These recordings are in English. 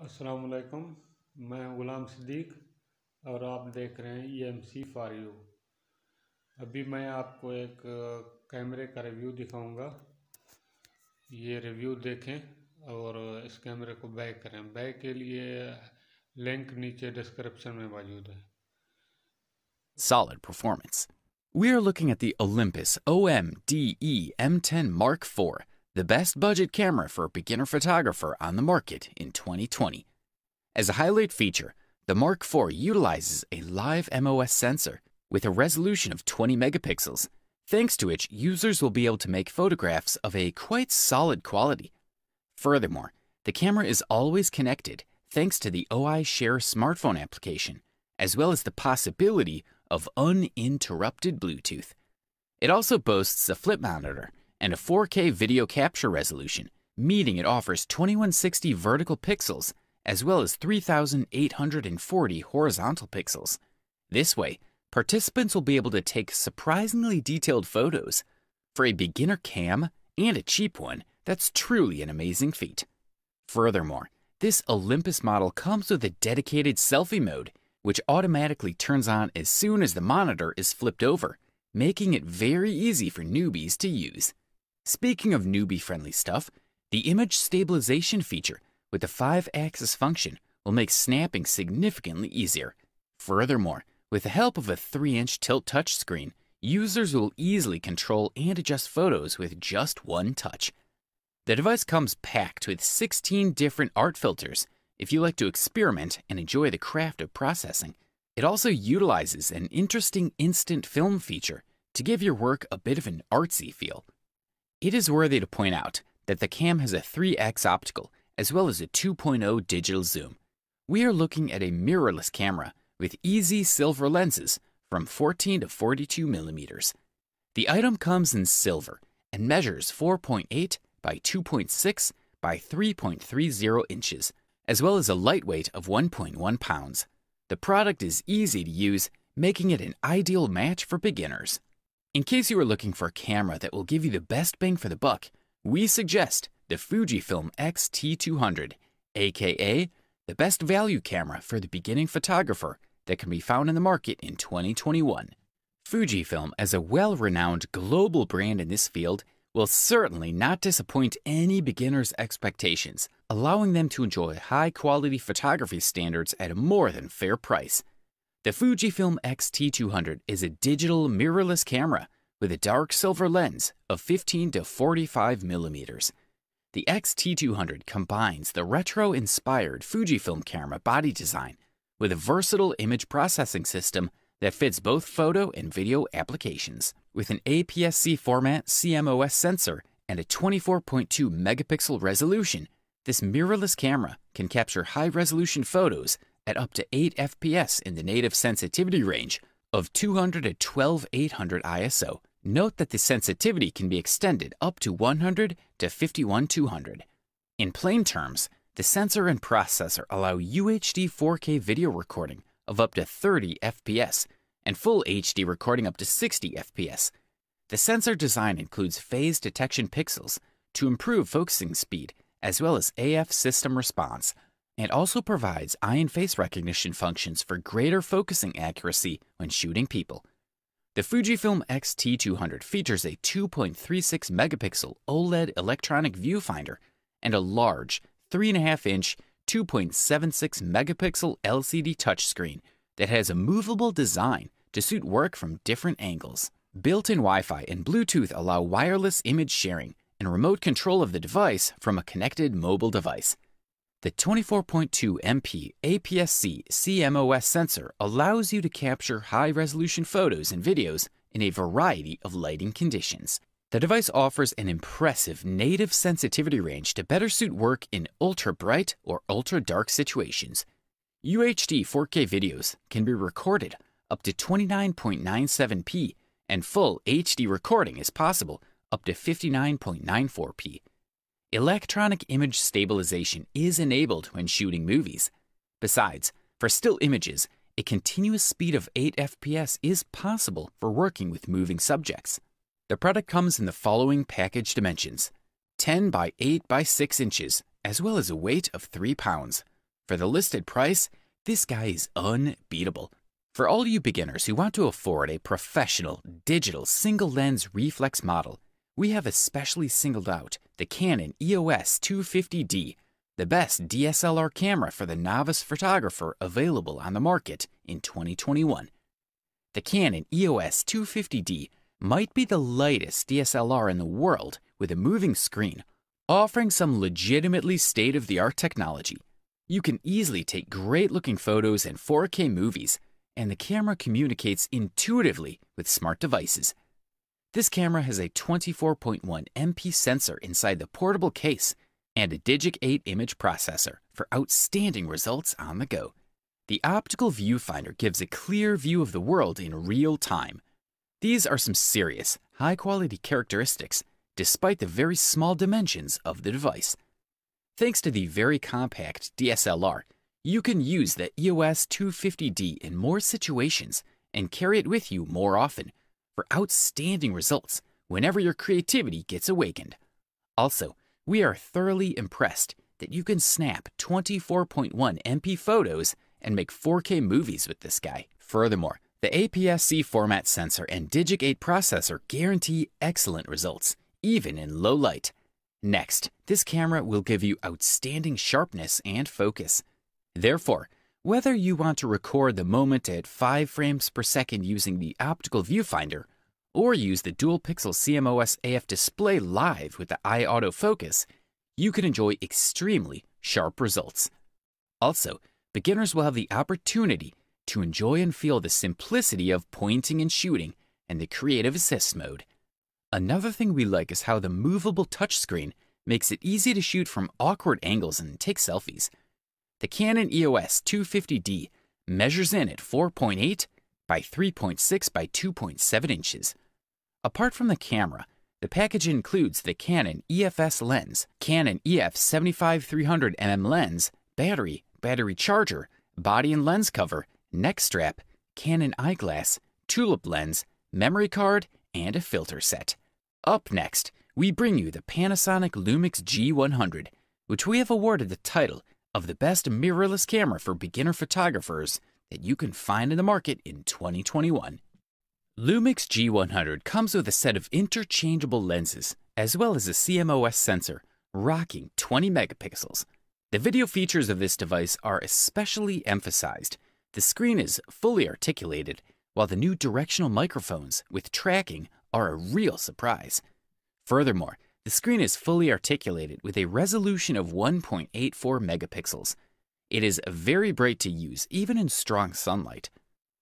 असलकम मैं ग़ुलाम सिद्दीक और आप देख रहे हैं E M C far you अभी मैं आपको एक कैमरे का रिव्यू दिखाऊंगा ये रिव्यू देखें और इस कैमरे को बाय करें बाय के लिए लिंक नीचे डिस्क्रिप्शन में मौजूद है Solid performance. We are looking at the Olympus OM DE the best budget camera for a beginner photographer on the market in 2020. As a highlight feature, the Mark IV utilizes a live MOS sensor with a resolution of 20 megapixels, thanks to which users will be able to make photographs of a quite solid quality. Furthermore, the camera is always connected thanks to the OI Share smartphone application, as well as the possibility of uninterrupted Bluetooth. It also boasts a flip monitor, and a 4K video capture resolution, meaning it offers 2160 vertical pixels as well as 3840 horizontal pixels. This way, participants will be able to take surprisingly detailed photos. For a beginner cam and a cheap one, that's truly an amazing feat. Furthermore, this Olympus model comes with a dedicated selfie mode, which automatically turns on as soon as the monitor is flipped over, making it very easy for newbies to use. Speaking of newbie-friendly stuff, the image stabilization feature with the 5-axis function will make snapping significantly easier. Furthermore, with the help of a 3-inch tilt touchscreen, users will easily control and adjust photos with just one touch. The device comes packed with 16 different art filters if you like to experiment and enjoy the craft of processing. It also utilizes an interesting instant film feature to give your work a bit of an artsy feel. It is worthy to point out that the cam has a 3x optical as well as a 2.0 digital zoom. We are looking at a mirrorless camera with easy silver lenses from 14 to 42 millimeters. The item comes in silver and measures 4.8 by 2.6 by 3.30 inches, as well as a lightweight of 1.1 pounds. The product is easy to use, making it an ideal match for beginners. In case you are looking for a camera that will give you the best bang for the buck, we suggest the Fujifilm X-T200, aka the best value camera for the beginning photographer that can be found in the market in 2021. Fujifilm, as a well-renowned global brand in this field, will certainly not disappoint any beginner's expectations, allowing them to enjoy high-quality photography standards at a more than fair price. The Fujifilm X-T200 is a digital mirrorless camera with a dark silver lens of 15 to 45 millimeters. The X-T200 combines the retro-inspired Fujifilm camera body design with a versatile image processing system that fits both photo and video applications. With an APS-C format CMOS sensor and a 24.2 megapixel resolution, this mirrorless camera can capture high-resolution photos at up to 8 FPS in the native sensitivity range of 200 to 12800 ISO. Note that the sensitivity can be extended up to 100 to 51200. In plain terms, the sensor and processor allow UHD 4K video recording of up to 30 FPS and full HD recording up to 60 FPS. The sensor design includes phase detection pixels to improve focusing speed as well as AF system response. It also provides eye and face recognition functions for greater focusing accuracy when shooting people. The Fujifilm X-T200 features a 2.36 megapixel OLED electronic viewfinder and a large 3.5 inch 2.76 megapixel LCD touchscreen that has a movable design to suit work from different angles. Built-in Wi-Fi and Bluetooth allow wireless image sharing and remote control of the device from a connected mobile device. The 24.2 MP APS-C CMOS sensor allows you to capture high-resolution photos and videos in a variety of lighting conditions. The device offers an impressive native sensitivity range to better suit work in ultra-bright or ultra-dark situations. UHD 4K videos can be recorded up to 29.97p, and full HD recording is possible up to 59.94p. Electronic image stabilization is enabled when shooting movies. Besides, for still images, a continuous speed of 8 FPS is possible for working with moving subjects. The product comes in the following package dimensions 10 by 8 by 6 inches, as well as a weight of 3 pounds. For the listed price, this guy is unbeatable. For all you beginners who want to afford a professional digital single lens reflex model, we have especially singled out the Canon EOS 250D, the best DSLR camera for the novice photographer available on the market in 2021. The Canon EOS 250D might be the lightest DSLR in the world with a moving screen, offering some legitimately state of the art technology. You can easily take great looking photos and 4K movies, and the camera communicates intuitively with smart devices. This camera has a 24.1 MP sensor inside the portable case and a Digic 8 image processor for outstanding results on the go. The optical viewfinder gives a clear view of the world in real time. These are some serious, high quality characteristics, despite the very small dimensions of the device. Thanks to the very compact DSLR, you can use the EOS 250D in more situations and carry it with you more often for outstanding results whenever your creativity gets awakened. Also, we are thoroughly impressed that you can snap 24.1 MP photos and make 4K movies with this guy. Furthermore, the APS-C format sensor and Digic 8 processor guarantee excellent results, even in low light. Next, this camera will give you outstanding sharpness and focus. Therefore, whether you want to record the moment at 5 frames per second using the optical viewfinder, or use the dual-pixel CMOS AF display live with the eye autofocus, you can enjoy extremely sharp results. Also, beginners will have the opportunity to enjoy and feel the simplicity of pointing and shooting and the creative assist mode. Another thing we like is how the movable touchscreen makes it easy to shoot from awkward angles and take selfies. The Canon EOS 250D measures in at 4.8 by 3.6 by 2.7 inches. Apart from the camera, the package includes the Canon EFS lens, Canon EF 75-300mm lens, battery, battery charger, body and lens cover, neck strap, Canon eyeglass, tulip lens, memory card, and a filter set. Up next, we bring you the Panasonic Lumix G100, which we have awarded the title of the best mirrorless camera for beginner photographers that you can find in the market in 2021. Lumix G100 comes with a set of interchangeable lenses as well as a CMOS sensor rocking 20 megapixels. The video features of this device are especially emphasized. The screen is fully articulated, while the new directional microphones with tracking are a real surprise. Furthermore, the screen is fully articulated with a resolution of 1.84 megapixels. It is very bright to use, even in strong sunlight.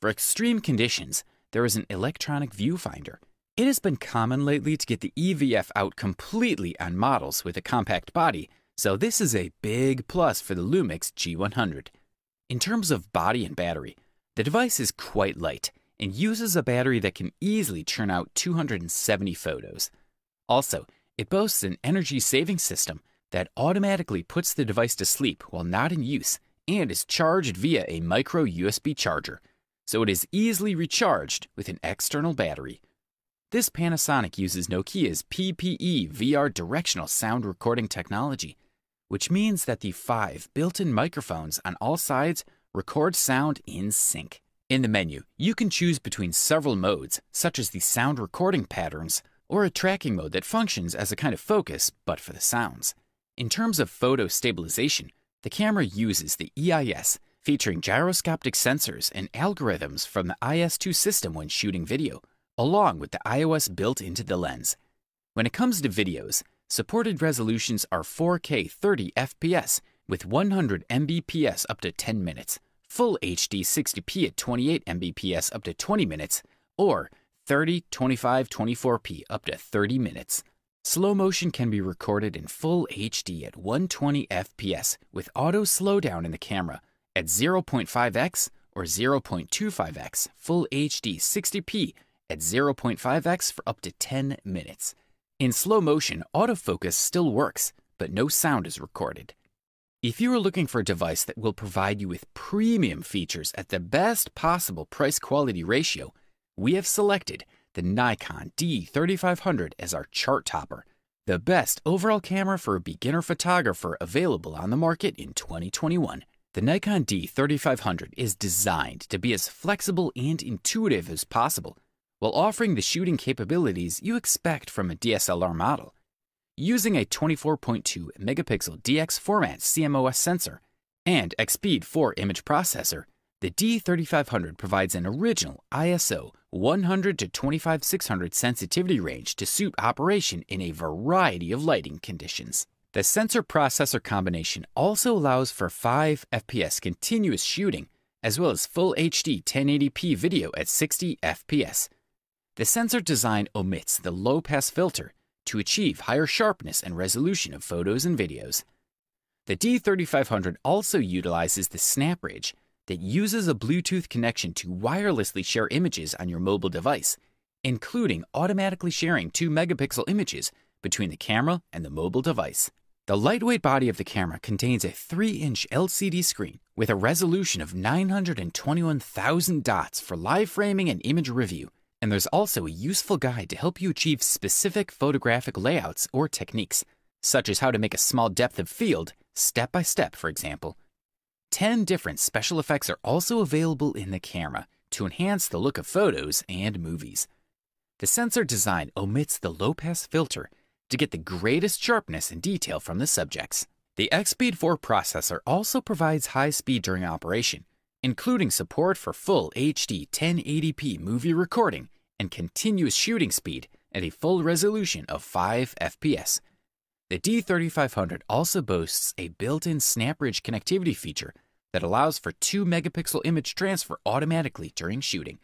For extreme conditions, there is an electronic viewfinder. It has been common lately to get the EVF out completely on models with a compact body, so this is a big plus for the Lumix G100. In terms of body and battery, the device is quite light and uses a battery that can easily churn out 270 photos. Also, it boasts an energy saving system that automatically puts the device to sleep while not in use and is charged via a micro USB charger, so it is easily recharged with an external battery. This Panasonic uses Nokia's PPE VR directional sound recording technology, which means that the five built in microphones on all sides record sound in sync. In the menu, you can choose between several modes, such as the sound recording patterns, or a tracking mode that functions as a kind of focus but for the sounds. In terms of photo stabilization, the camera uses the EIS, featuring gyroscopic sensors and algorithms from the IS2 system when shooting video, along with the iOS built into the lens. When it comes to videos, supported resolutions are 4K 30 FPS with 100 Mbps up to 10 minutes, Full HD 60p at 28 Mbps up to 20 minutes, or 30, 25, 24p up to 30 minutes. Slow motion can be recorded in full HD at 120 FPS with auto slowdown in the camera at 0.5x or 0.25x full HD 60p at 0.5x for up to 10 minutes. In slow motion, autofocus still works, but no sound is recorded. If you are looking for a device that will provide you with premium features at the best possible price quality ratio, we have selected the Nikon D3500 as our chart topper, the best overall camera for a beginner photographer available on the market in 2021. The Nikon D3500 is designed to be as flexible and intuitive as possible while offering the shooting capabilities you expect from a DSLR model. Using a 24.2 megapixel DX format CMOS sensor and XPEED 4 image processor, the D3500 provides an original ISO 100 to 25600 sensitivity range to suit operation in a variety of lighting conditions. The sensor processor combination also allows for 5 FPS continuous shooting as well as full HD 1080p video at 60 FPS. The sensor design omits the low pass filter to achieve higher sharpness and resolution of photos and videos. The D3500 also utilizes the SnapRidge that uses a Bluetooth connection to wirelessly share images on your mobile device, including automatically sharing 2 megapixel images between the camera and the mobile device. The lightweight body of the camera contains a 3 inch LCD screen with a resolution of 921,000 dots for live framing and image review, and there's also a useful guide to help you achieve specific photographic layouts or techniques, such as how to make a small depth of field step by step, for example 10 different special effects are also available in the camera to enhance the look of photos and movies. The sensor design omits the low-pass filter to get the greatest sharpness and detail from the subjects. The X-Speed 4 processor also provides high speed during operation, including support for full HD 1080p movie recording and continuous shooting speed at a full resolution of 5 FPS. The D3500 also boasts a built-in SnapBridge connectivity feature that allows for 2 megapixel image transfer automatically during shooting.